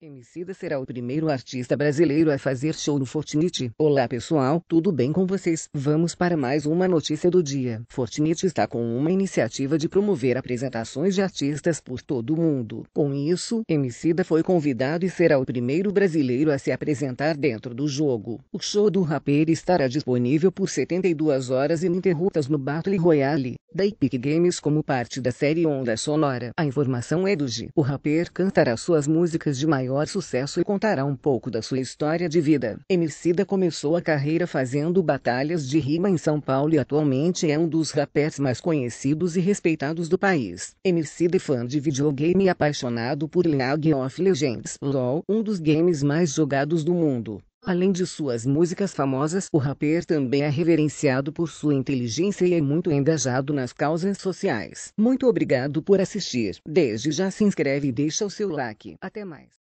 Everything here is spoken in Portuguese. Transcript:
Emicida será o primeiro artista brasileiro a fazer show no Fortnite. Olá pessoal, tudo bem com vocês? Vamos para mais uma notícia do dia. Fortnite está com uma iniciativa de promover apresentações de artistas por todo o mundo. Com isso, Emicida foi convidado e será o primeiro brasileiro a se apresentar dentro do jogo. O show do rapper estará disponível por 72 horas ininterruptas no Battle Royale da Epic Games como parte da série Onda Sonora. A informação é do G. O rapper cantará suas músicas de maior sucesso e contará um pouco da sua história de vida. Emicida começou a carreira fazendo batalhas de rima em São Paulo e atualmente é um dos rappers mais conhecidos e respeitados do país. Emicida é fã de videogame e apaixonado por League of Legends, LoL, um dos games mais jogados do mundo. Além de suas músicas famosas, o rapper também é reverenciado por sua inteligência e é muito engajado nas causas sociais. Muito obrigado por assistir. Desde já se inscreve e deixa o seu like. Até mais.